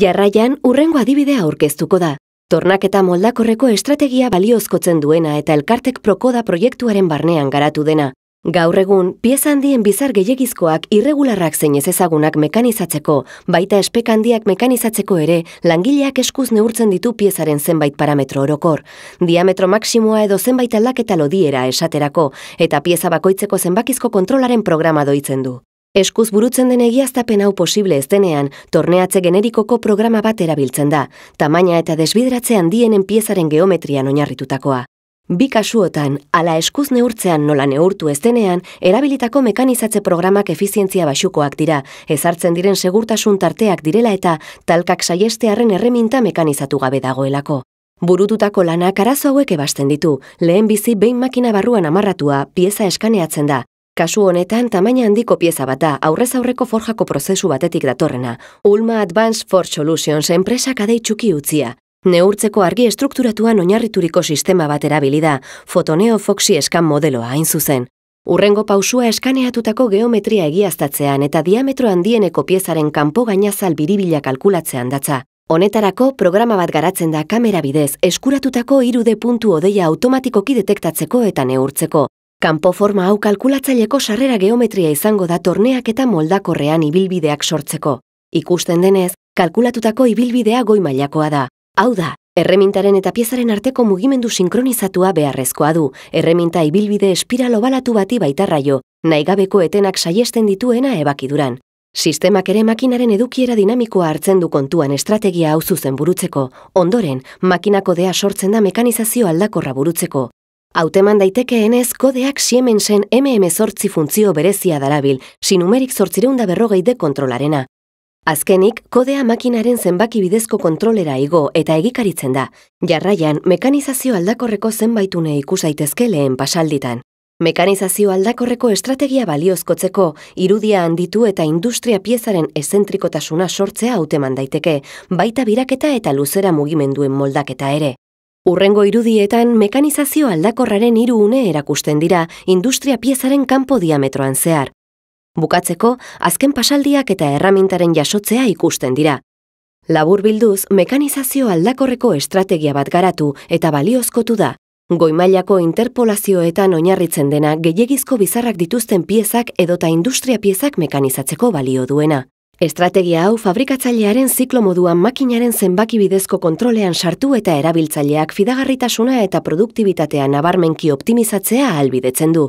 Jarraian urrengo adibidea aurkeztuko da. Tornaketa moldakorreko estrategia baliozkotzen duena eta elkartek prokoda proiektuaren barnean garatu dena. Gaur egun, pieza handien bizar gehiagizkoak irregularrak zein ez ezagunak mekanizatzeko, baita espek handiak mekanizatzeko ere, langileak eskuz neurtzen ditu piezaren zenbait parametro orokor. Diametro maksimua edo zenbait aldaketa lodiera esaterako, eta pieza bakoitzeko zenbakizko kontrolaren programa doitzen du. Eskuz burutzen den egiaztapen hau posible ez denean, torneatze generikoko programa bat erabiltzen da, tamaina eta desbidratze handienen piezaren geometrian oinarritutakoa. Bi kasuotan, ala eskuz neurtzean nola neurtu ez erabilitako mekanizatze programak efizientzia basukoak dira, ezartzen diren segurtasun tarteak direla eta talkak saiestearen erreminta mekanizatu gabe dagoelako. Burututako lanak arazo hauek ebasten ditu, lehen bizi behin makina barruan amarratua, pieza eskaneatzen da, Kasu honetan, tamaina handiko pieza bat da, aurrez aurreko forjako prozesu batetik datorrena. Ulma Advanced Forge Solutions enpresa adei txuki utzia. Neurtzeko argi estrukturatuan oinarrituriko sistema bat erabilida, fotoneo foxi eskan modeloa hain zuzen. Urrengo pausua eskaneatutako geometria egiaztatzean eta diametro handieneko piezaren kanpo gainazal biribila kalkulatzean datza. Honetarako, programa bat garatzen da kamera bidez, eskuratutako irude puntu odeia automatikoki detektatzeko eta neurtzeko. Kanpo forma hau kalkulatzaileko sarrera geometria izango da torneak eta moldakorrean ibilbideak sortzeko. Ikusten denez, kalkulatutako ibilbidea goi mailakoa da. Hau da, erremintaren eta piezaren arteko mugimendu sinkronizatua beharrezkoa du, erreminta ibilbide espiralobalatu obalatu bati baitarraio, naigabeko etenak saiesten dituena ebakiduran. Sistemak ere makinaren edukiera dinamikoa hartzen du kontuan estrategia hau zuzen burutzeko, ondoren, makinako dea sortzen da mekanizazio aldakorra burutzeko, Hauteman daitekeenez kodeak Siemensen MM sortzi funtzio berezia darabil, sinumerik sortzireunda berrogei de kontrolarena. Azkenik, kodea makinaren zenbaki bidezko kontrolera igo eta egikaritzen da. Jarraian, mekanizazio aldakorreko zenbaitune ikusaitezke lehen pasalditan. Mekanizazio aldakorreko estrategia baliozkotzeko, irudia handitu eta industria piezaren esentrikotasuna sortzea hauteman daiteke, baita biraketa eta luzera mugimenduen moldaketa ere. Urrengo irudietan mekanizazio aldakorraren hiru une erakusten dira industria piezaren kanpo diametroan zehar. Bukatzeko, azken pasaldiak eta erramintaren jasotzea ikusten dira. Labur bilduz, mekanizazio aldakorreko estrategia bat garatu eta baliozkotu da. Goimailako interpolazioetan oinarritzen dena gehiegizko bizarrak dituzten piezak edota industria piezak mekanizatzeko balio duena. Estrategia hau fabrikatzailearen ziklomoduan makinaren zenbaki bidezko kontrolean sartu eta erabiltzaileak fidagarritasuna eta produktibitatea nabarmenki optimizatzea albidetzen du.